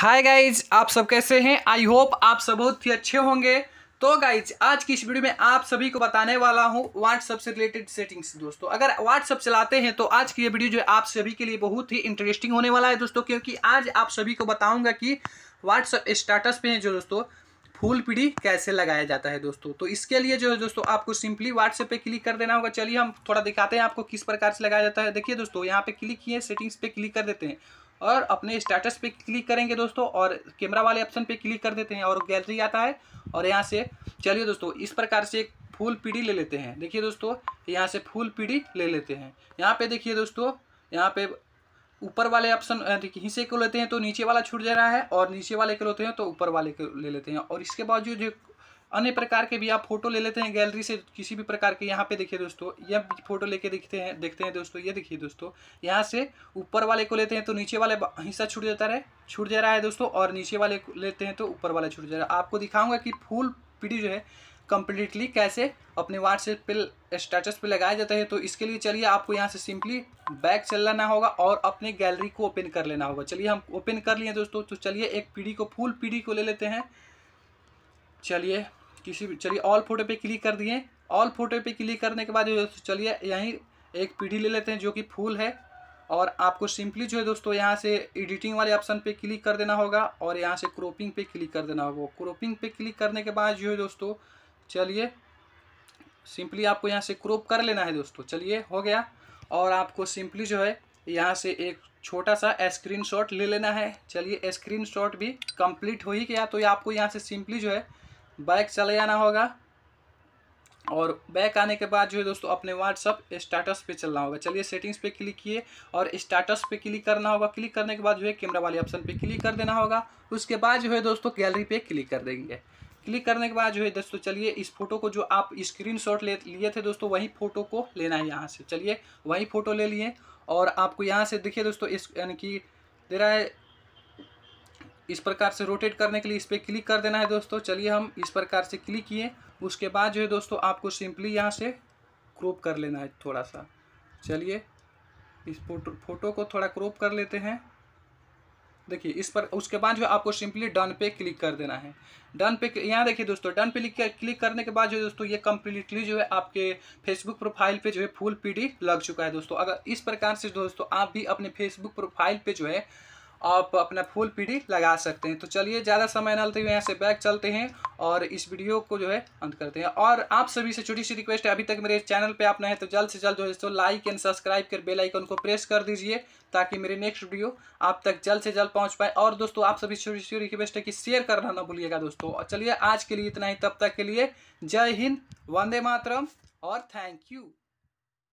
hi guys आप सब कैसे हैं आई होप आप सब बहुत ही अच्छे होंगे तो गाइज आज की इस वीडियो में आप सभी को बताने वाला हूँ व्हाट्सअप से रिलेटेड सेटिंग्स दोस्तों अगर व्हाट्सअप चलाते हैं तो आज की ये वीडियो जो है आप सभी के लिए बहुत ही इंटरेस्टिंग होने वाला है दोस्तों क्योंकि आज आप सभी को बताऊंगा कि व्हाट्सअप स्टाटस पे हैं जो दोस्तों फूल पीढ़ी कैसे लगाया जाता है दोस्तों तो इसके लिए जो है दोस्तों आपको सिंपली व्हाट्सएप पे क्लिक कर देना होगा चलिए हम थोड़ा दिखाते हैं आपको किस प्रकार से लगाया जाता है देखिए दोस्तों यहाँ पे क्लिक किए सेटिंग्स पे क्लिक कर देते हैं और अपने स्टेटस पे क्लिक करेंगे दोस्तों और कैमरा वाले ऑप्शन पे क्लिक कर देते हैं और गैलरी आता है और यहाँ से चलिए दोस्तों इस प्रकार से एक फुल पीढ़ी ले लेते हैं देखिए दोस्तों यहाँ से फुल पीढ़ी ले लेते हैं यहाँ पे देखिए दोस्तों यहाँ पे ऊपर वाले ऑप्शन हिस्से को लेते हैं तो नीचे वाला छूट जा रहा है और नीचे वाले को लेते हैं तो ऊपर वाले को ले लेते हैं और इसके बाद जो अन्य प्रकार के भी आप फोटो ले लेते हैं गैलरी से किसी भी प्रकार के यहाँ पे देखिए दोस्तों यह फोटो लेके देखते हैं देखते हैं दोस्तों ये देखिए दोस्तों यहाँ से ऊपर वाले को लेते हैं तो नीचे वाले हिस्सा छूट जाता है छूट जा रहा है दोस्तों और नीचे वाले को लेते हैं तो ऊपर वाला छूट जा रहा है आपको दिखाऊंगा कि फुल पीढ़ी जो है कंप्लीटली कैसे अपने व्हाट्सएप पे स्टेटस पे लगाया जाता है तो इसके लिए चलिए आपको यहाँ से सिंपली बैक चल लेना होगा और अपने गैलरी को ओपन कर लेना होगा चलिए हम ओपन कर लिए दोस्तों तो चलिए एक पीढ़ी को फुल पीढ़ी को ले लेते हैं चलिए किसी भी चलिए ऑल फोटो पे क्लिक कर दिए ऑल फोटो पे क्लिक करने के बाद जो दोस्तों चलिए यहीं एक पीढ़ी ले लेते हैं जो कि फूल है और आपको सिंपली जो है दोस्तों यहाँ से एडिटिंग वाले ऑप्शन पे क्लिक कर देना होगा और यहाँ से क्रोपिंग पे क्लिक कर देना होगा क्रोपिंग पे क्लिक करने के बाद जो है दोस्तों चलिए सिंपली आपको यहाँ से क्रोप कर लेना है दोस्तों चलिए हो गया और आपको सिंपली जो है यहाँ से एक छोटा सा स्क्रीन ले लेना है चलिए स्क्रीन भी कंप्लीट हो ही गया तो ये आपको यहाँ से सिंपली जो है बैक चले जाना होगा और बैक आने के बाद जो है दोस्तों अपने व्हाट्सअप स्टाटस पे चलना होगा चलिए सेटिंग्स पे क्लिक किए और स्टेटस पे क्लिक करना होगा क्लिक करने के बाद जो है कैमरा वाले ऑप्शन पे क्लिक कर देना होगा उसके बाद जो है दोस्तों गैलरी पे क्लिक कर देंगे क्लिक करने के बाद जो है दोस्तों चलिए इस फोटो को जो आप स्क्रीन शॉट ले लिए थे दोस्तों वही फोटो को लेना है यहाँ से चलिए वही फोटो ले लिए और आपको यहाँ से देखिए दोस्तों इस यानी कि दे रहा है इस प्रकार से रोटेट करने के लिए इस पर क्लिक कर देना है दोस्तों चलिए हम इस प्रकार से क्लिक किए उसके बाद जो है दोस्तों आपको सिंपली यहाँ से क्रॉप कर लेना है थोड़ा सा चलिए इस फोटो फोटो को थोड़ा क्रॉप कर लेते हैं देखिए इस पर उसके बाद जो आपको सिंपली डन पे क्लिक कर देना है डन पे यहाँ देखिए दोस्तों डन पे क्लिक करने के बाद जो दोस्तों ये कम्प्लीटली जो है आपके फेसबुक प्रोफाइल पे जो है फुल पीडी लग चुका है दोस्तों अगर इस प्रकार से दोस्तों आप भी अपने फेसबुक प्रोफाइल पे जो है आप अपना फुल पीढ़ी लगा सकते हैं तो चलिए ज़्यादा समय न लेते हुए यहाँ से बैग चलते हैं और इस वीडियो को जो है अंत करते हैं और आप सभी से छोटी सी रिक्वेस्ट है अभी तक मेरे चैनल पे आप नए हैं तो जल्द से जल्द जो है तो लाइक एंड सब्सक्राइब कर बेल आइकन को प्रेस कर दीजिए ताकि मेरे नेक्स्ट वीडियो आप तक जल्द से जल्द पहुँच पाए और दोस्तों आप सभी छोटी सी रिक्वेस्ट है कि शेयर करना ना भूलिएगा दोस्तों और चलिए आज के लिए इतना ही तब तक के लिए जय हिंद वंदे मातरम और थैंक यू